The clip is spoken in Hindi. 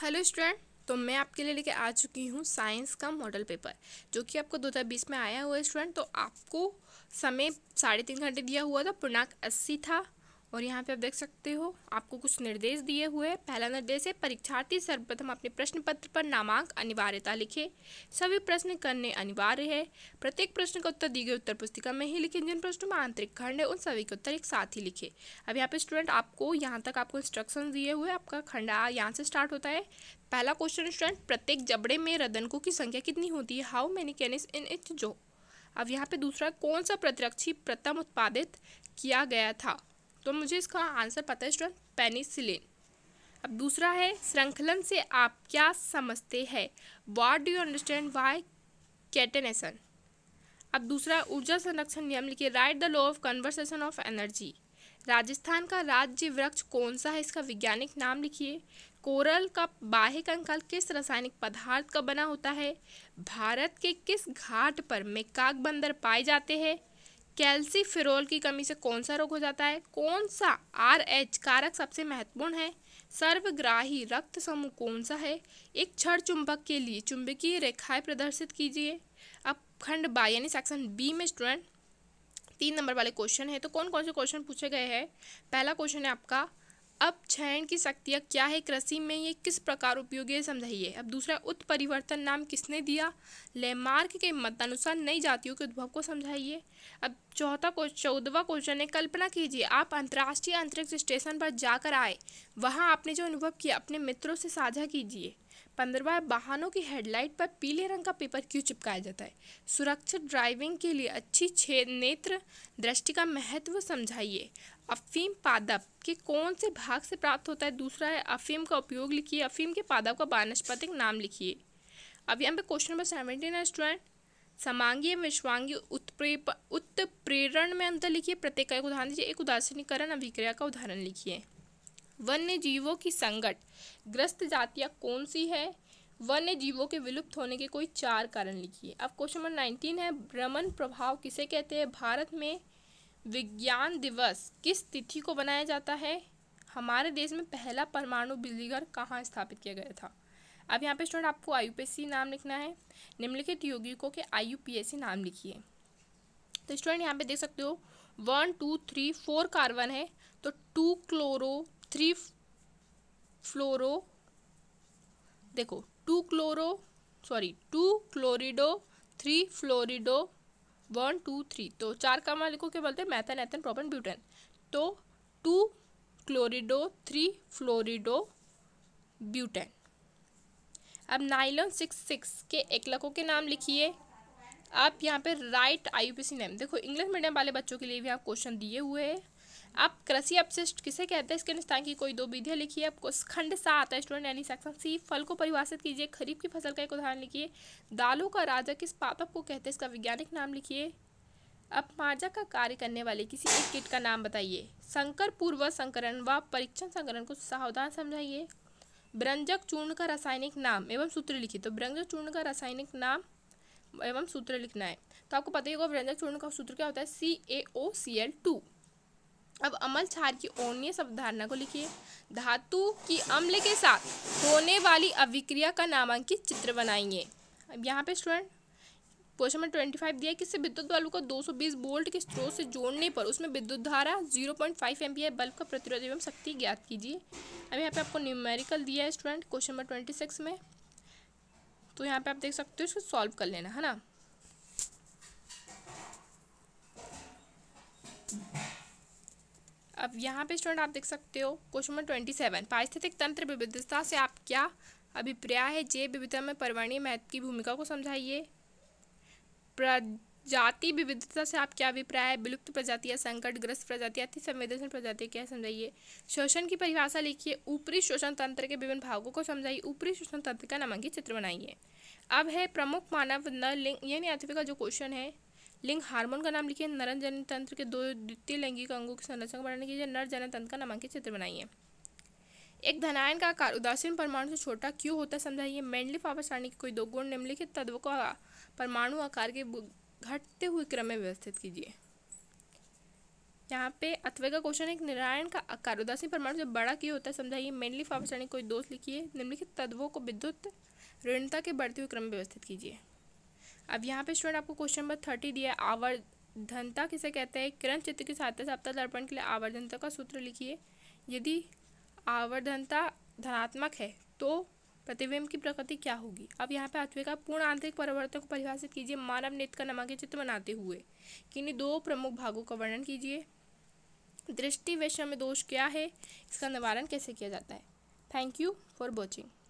हेलो स्टूडेंट तो मैं आपके लिए लेके आ चुकी हूँ साइंस का मॉडल पेपर जो कि आपको दो हज़ार बीस में आया हुआ है स्टूडेंट तो आपको समय साढ़े तीन घंटे दिया हुआ था पूर्णांक अस्सी था और यहाँ पे आप देख सकते हो आपको कुछ निर्देश दिए हुए हैं पहला निर्देश है परीक्षार्थी सर्वप्रथम अपने प्रश्न पत्र पर नामांक अनिवार्यता लिखे सभी प्रश्न करने अनिवार्य है प्रत्येक प्रश्न का उत्तर दी गई उत्तर पुस्तिका में ही लिखे जिन प्रश्नों में आंतरिक खंड है उन सभी के उत्तर एक साथ ही लिखे अब यहाँ पे स्टूडेंट आपको यहाँ तक आपको इंस्ट्रक्शन दिए हुए आपका खंड यहाँ से स्टार्ट होता है पहला क्वेश्चन स्टूडेंट प्रत्येक जबड़े में रदनकों की संख्या कितनी होती है how many canis in each जो अब यहाँ पे दूसरा कौन सा प्रतिरक्षी प्रथम उत्पादित किया गया था तो मुझे इसका आंसर पता है स्टूडेंट पेनिसिलिन अब दूसरा है श्रृंखलन से आप क्या समझते हैं what do you understand by catenation अब दूसरा ऊर्जा संरक्षण नियम लिखिए write the law of conversation of energy Rajasthan का राज्य वृक्ष कौन सा है इसका वैज्ञानिक नाम लिखिए कोरल का बाह्य कंकाल किस रासायनिक पदार्थ का बना होता है भारत के किस घाट पर मेकाक बंदर पाए जाते हैं कैल्सीफिरोल की कमी से कौन सा रोग हो जाता है कौन सा आर एच कारक सबसे महत्वपूर्ण है सर्वग्राही रक्त समूह कौन सा है एक क्षण चुंबक के लिए चुंबकीय रेखाएं प्रदर्शित कीजिए अब खंड बाई यानी सेक्शन बी में स्टूडेंट तीन नंबर वाले क्वेश्चन है तो कौन कौन से क्वेश्चन पूछे गए हैं पहला क्वेश्चन है आपका अब क्षयण की शक्तियाँ क्या है कृषि में ये किस प्रकार उपयोगी है समझाइए अब दूसरा उत्परिवर्तन नाम किसने दिया लेमार्क के मतानुसार नई जातियों के उद्भव को समझाइए अब चौथा क्वेश्चन चौदवा क्वेश्चन है कल्पना कीजिए आप अंतर्राष्ट्रीय अंतरिक्ष स्टेशन पर जाकर आए वहाँ आपने जो अनुभव किया अपने मित्रों से साझा कीजिए पंद्रवा वाहनों की हेडलाइट पर पीले रंग का पेपर क्यों चिपकाया जाता है सुरक्षित ड्राइविंग के लिए अच्छी छे नेत्र दृष्टि का महत्व समझाइए अफीम पादप के कौन से भाग से प्राप्त होता है दूसरा है अफीम का उपयोग लिखिए अफीम के पादप का वानस्पतिक नाम लिखिए अब यहाँ पे क्वेश्चन नंबर सेवेंटीन है स्टूडेंट समांगी एवं विश्वांगी उत्प्रेरण में अंतर लिखिए प्रत्येक का एक उदाहरण दीजिए एक उदासीकरण अभिक्रिया का उदाहरण लिखिए वन्य जीवों की संकट ग्रस्त जातियाँ कौन सी है वन्य जीवों के विलुप्त होने के कोई चार कारण लिखिए अब क्वेश्चन नंबर नाइनटीन है भ्रमण प्रभाव किसे कहते हैं भारत में विज्ञान दिवस किस तिथि को बनाया जाता है हमारे देश में पहला परमाणु बिजली घर कहाँ स्थापित किया गया था अब यहाँ पे स्टूडेंट आपको आई यू नाम लिखना है निम्नलिखित यौगिकों के आई यू नाम लिखिए तो स्टूडेंट यहाँ पे देख सकते हो one two three four carbon है तो टू क्लोरो थ्री फ्लोरो देखो two chloro sorry two chlorido three fluorido one two three तो चार का हमारे को क्या बोलते हैं मैथन एथन प्रोपन ब्यूटेन तो two chlorido three fluorido butane अब नाइलॉन सिक्स सिक्स के एकलकों के नाम लिखिए आप यहाँ पे राइट आई नेम देखो इंग्लिश मीडियम वाले बच्चों के लिए भी आप क्वेश्चन दिए हुए हैं आप कृषि अपशिष्ट किसे कहते हैं इसके अनुष्ठान की कोई दो विधियाँ लिखिए आपको खंड आता है स्टूडेंट यानी सेक्शन सी फल को परिभाषित कीजिए खरीफ की फसल का एक उदाहरण लिखिए दालों का राजा किस पादप को कहते हैं इसका वैज्ञानिक नाम लिखिए अब मार्जा का कार्य करने वाले किसी एक किट का नाम बताइए संकर पूर्व संकरण व परीक्षण संकरण को सावधान समझाइए ब्रंजक चूर्ण का रासायनिक नाम एवं सूत्र लिखिए तो ब्रंजक चूर्ण का रासायनिक नाम एवं सूत्र लिखना है तो आपको पता ही होगा व्यंजक चूर्ण का सूत्र क्या होता है सी ए ओ सी एल टू अब अमल छार की ओरणीय अवधारणा को लिखिए धातु की अम्ल के साथ होने वाली अभिक्रिया का नामांकित चित्र बनाएंगे अब यहाँ पे student question number twenty five दिया किसी विद्युत बल्ब को 220 वोल्ट के स्रोत से जोड़ने पर उसमें विद्युत धारा 0.5 पॉइंट फाइव बल्ब का प्रतिरोध एवं शक्ति ज्ञात कीजिए अब यहाँ पे आपको न्यूमेरिकल दिया है student question number twenty six में तो यहाँ पे आप देख सकते हो इसको सॉल्व कर लेना है ना अब यहाँ पे स्टूडेंट आप देख सकते हो क्वेश्चन नंबर ट्वेंटी सेवन पारिस्थितिक तंत्र विविधता से आप क्या अभिप्राय है जैव विविधता में पर्यावरणीय महत्व की भूमिका को समझाइए प्रजाति विविधता से आप क्या अभिप्राय है विलुप्त प्रजातियाँ ग्रस्त प्रजातियाँ अति संवेदनशील प्रजातियाँ क्या समझाइए शोषण की परिभाषा लिखिए ऊपरी शोषण तंत्र के विभिन्न भागों को समझाइए ऊपरी शोषण तंत्र का नामांकित चित्र बनाइए अब है प्रमुख मानव नर लिंग यानी आतफी का जो क्वेश्चन है लिंग हार्मोन का नाम लिखिए नरन जनन तंत्र के दो द्वितीय लैंगिक अंगों की संरचना का के लिए नर जनन तंत्र का नामांकित चित्र बनाइए एक धनायन का आकार उदासीन परमाणु से छोटा क्यों होता है समझाइए मेंडली पावर सारणी के कोई दो गुण निम्नलिखित तत्व को परमाणु आकार के घटते हुए क्रम में व्यवस्थित कीजिए यहाँ पे अथवे का क्वेश्चन है निरायण का आकार उदासीन परमाणु से बड़ा क्यों होता है समझाइए मेनली फावर कोई दोष लिखिए निम्नलिखित तत्वों को विद्युत ऋणता के बढ़ते हुए क्रम में व्यवस्थित कीजिए अब यहाँ पे स्टूडेंट आपको क्वेश्चन नंबर थर्टी दिया है आवर्धनता किसे कहते हैं किरण चित्र के साथ से दर्पण के लिए आवर्धनता का सूत्र लिखिए यदि आवर्धनता धनात्मक है तो प्रतिबिंब की प्रकृति क्या होगी अब यहाँ पे आठवें का पूर्ण आंतरिक परिवर्तन को परिभाषित कीजिए मानव नृत्य का नमक चित्र बनाते हुए किन्हीं दो प्रमुख भागों का वर्णन कीजिए दृष्टि में दोष क्या है इसका निवारण कैसे किया जाता है थैंक यू फॉर वॉचिंग